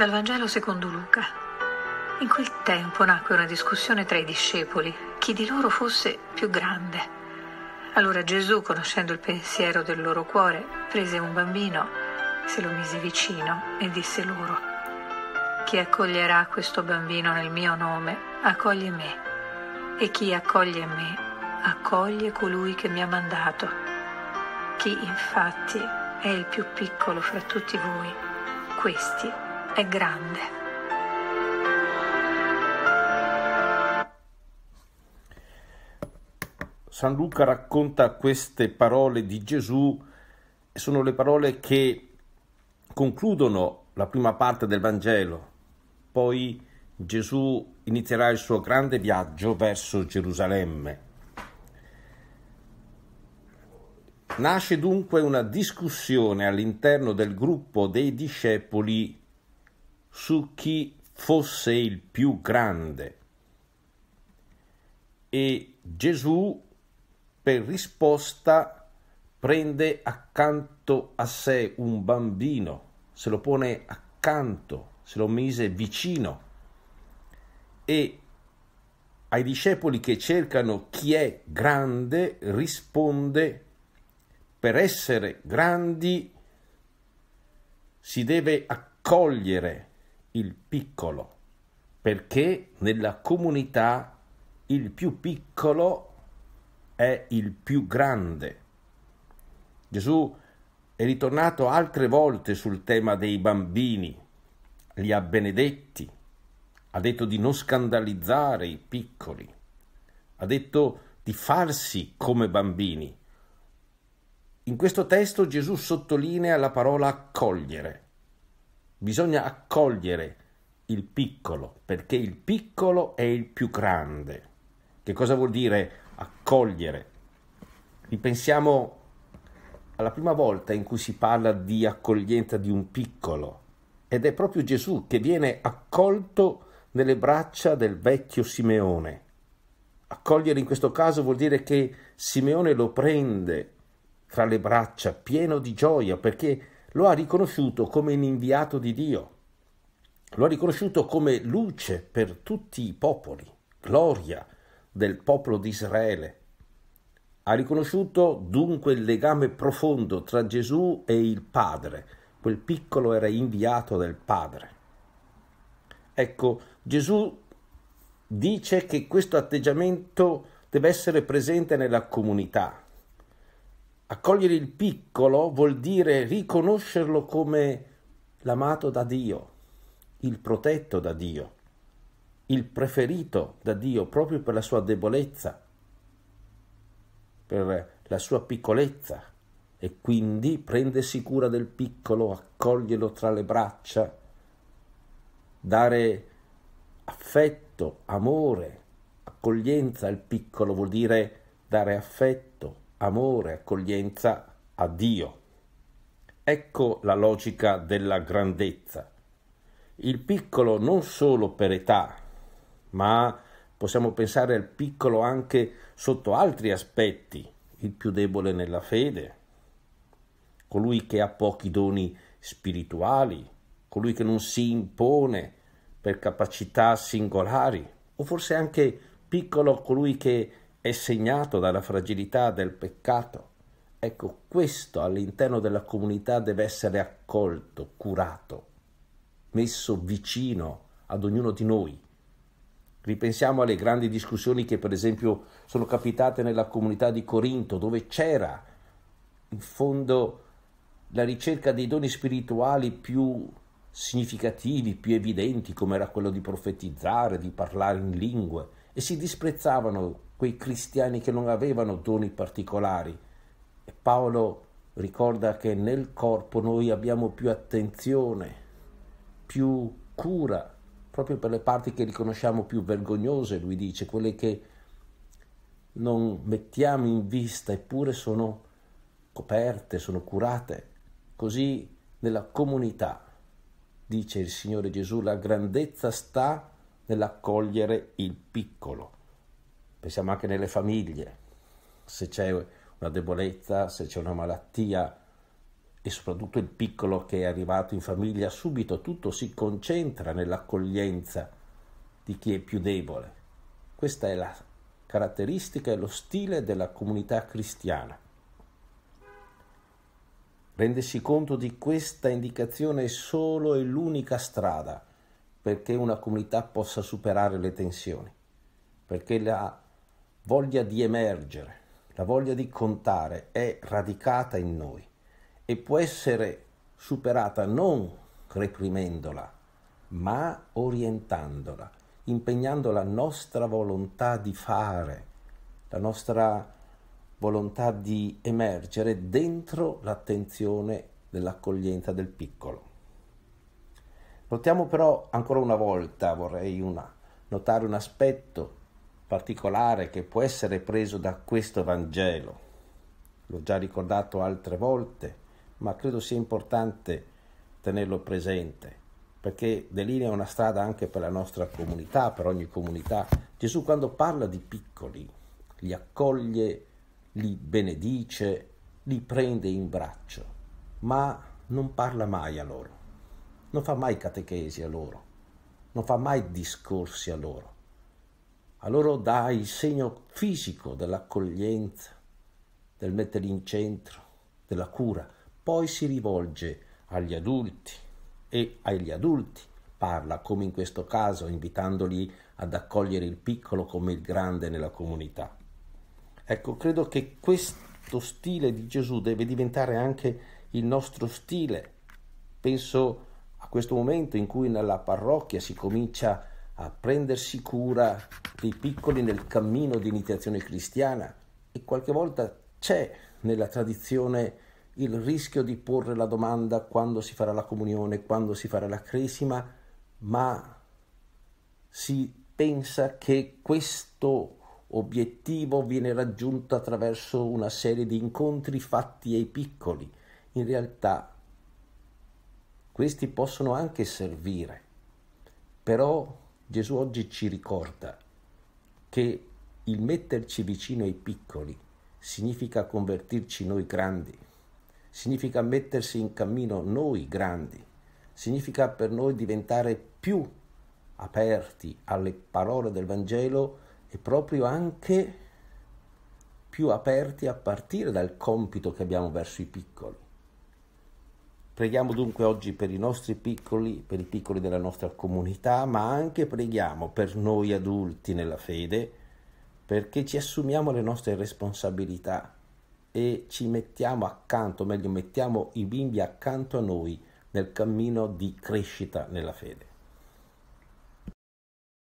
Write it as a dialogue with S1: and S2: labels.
S1: Dal Vangelo secondo Luca. In quel tempo nacque una discussione tra i discepoli, chi di loro fosse più grande. Allora Gesù, conoscendo il pensiero del loro cuore, prese un bambino, se lo mise vicino e disse loro, Chi accoglierà questo bambino nel mio nome, accoglie me, e chi accoglie me, accoglie colui che mi ha mandato. Chi infatti è il più piccolo fra tutti voi, questi è è grande. San Luca racconta queste parole di Gesù sono le parole che concludono la prima parte del Vangelo. Poi Gesù inizierà il suo grande viaggio verso Gerusalemme. Nasce dunque una discussione all'interno del gruppo dei discepoli su chi fosse il più grande. E Gesù per risposta prende accanto a sé un bambino, se lo pone accanto, se lo mise vicino e ai discepoli che cercano chi è grande risponde per essere grandi si deve accogliere il piccolo, perché nella comunità il più piccolo è il più grande. Gesù è ritornato altre volte sul tema dei bambini, li ha benedetti, ha detto di non scandalizzare i piccoli, ha detto di farsi come bambini. In questo testo Gesù sottolinea la parola accogliere Bisogna accogliere il piccolo, perché il piccolo è il più grande. Che cosa vuol dire accogliere? Ripensiamo alla prima volta in cui si parla di accoglienza di un piccolo ed è proprio Gesù che viene accolto nelle braccia del vecchio Simeone. Accogliere in questo caso vuol dire che Simeone lo prende tra le braccia pieno di gioia perché lo ha riconosciuto come un inviato di Dio, lo ha riconosciuto come luce per tutti i popoli, gloria del popolo di Israele. Ha riconosciuto dunque il legame profondo tra Gesù e il Padre, quel piccolo era inviato del Padre. Ecco, Gesù dice che questo atteggiamento deve essere presente nella comunità, Accogliere il piccolo vuol dire riconoscerlo come l'amato da Dio, il protetto da Dio, il preferito da Dio proprio per la sua debolezza, per la sua piccolezza e quindi prendersi cura del piccolo, accoglierlo tra le braccia, dare affetto, amore, accoglienza al piccolo vuol dire dare affetto amore, accoglienza a Dio. Ecco la logica della grandezza. Il piccolo non solo per età, ma possiamo pensare al piccolo anche sotto altri aspetti, il più debole nella fede, colui che ha pochi doni spirituali, colui che non si impone per capacità singolari, o forse anche piccolo colui che è segnato dalla fragilità del peccato. Ecco, questo all'interno della comunità deve essere accolto, curato, messo vicino ad ognuno di noi. Ripensiamo alle grandi discussioni che per esempio sono capitate nella comunità di Corinto, dove c'era in fondo la ricerca dei doni spirituali più significativi, più evidenti, come era quello di profetizzare, di parlare in lingue, e si disprezzavano quei cristiani che non avevano doni particolari. E Paolo ricorda che nel corpo noi abbiamo più attenzione, più cura, proprio per le parti che riconosciamo più vergognose, lui dice, quelle che non mettiamo in vista eppure sono coperte, sono curate. Così nella comunità, dice il Signore Gesù, la grandezza sta nell'accogliere il piccolo pensiamo anche nelle famiglie, se c'è una debolezza, se c'è una malattia e soprattutto il piccolo che è arrivato in famiglia, subito tutto si concentra nell'accoglienza di chi è più debole. Questa è la caratteristica e lo stile della comunità cristiana. Rendersi conto di questa indicazione è solo e l'unica strada perché una comunità possa superare le tensioni, perché la voglia di emergere, la voglia di contare è radicata in noi e può essere superata non reprimendola, ma orientandola, impegnando la nostra volontà di fare, la nostra volontà di emergere dentro l'attenzione dell'accoglienza del piccolo. Notiamo però ancora una volta, vorrei una, notare un aspetto particolare che può essere preso da questo Vangelo. L'ho già ricordato altre volte, ma credo sia importante tenerlo presente perché delinea una strada anche per la nostra comunità, per ogni comunità. Gesù quando parla di piccoli, li accoglie, li benedice, li prende in braccio, ma non parla mai a loro, non fa mai catechesi a loro, non fa mai discorsi a loro a loro dà il segno fisico dell'accoglienza, del metterli in centro, della cura, poi si rivolge agli adulti e agli adulti parla, come in questo caso, invitandoli ad accogliere il piccolo come il grande nella comunità. Ecco, credo che questo stile di Gesù deve diventare anche il nostro stile. Penso a questo momento in cui nella parrocchia si comincia a a prendersi cura dei piccoli nel cammino di iniziazione cristiana e qualche volta c'è nella tradizione il rischio di porre la domanda quando si farà la comunione, quando si farà la cresima, ma si pensa che questo obiettivo viene raggiunto attraverso una serie di incontri fatti ai piccoli. In realtà questi possono anche servire, però Gesù oggi ci ricorda che il metterci vicino ai piccoli significa convertirci noi grandi, significa mettersi in cammino noi grandi, significa per noi diventare più aperti alle parole del Vangelo e proprio anche più aperti a partire dal compito che abbiamo verso i piccoli. Preghiamo dunque oggi per i nostri piccoli, per i piccoli della nostra comunità, ma anche preghiamo per noi adulti nella fede, perché ci assumiamo le nostre responsabilità e ci mettiamo accanto, o meglio mettiamo i bimbi accanto a noi nel cammino di crescita nella fede.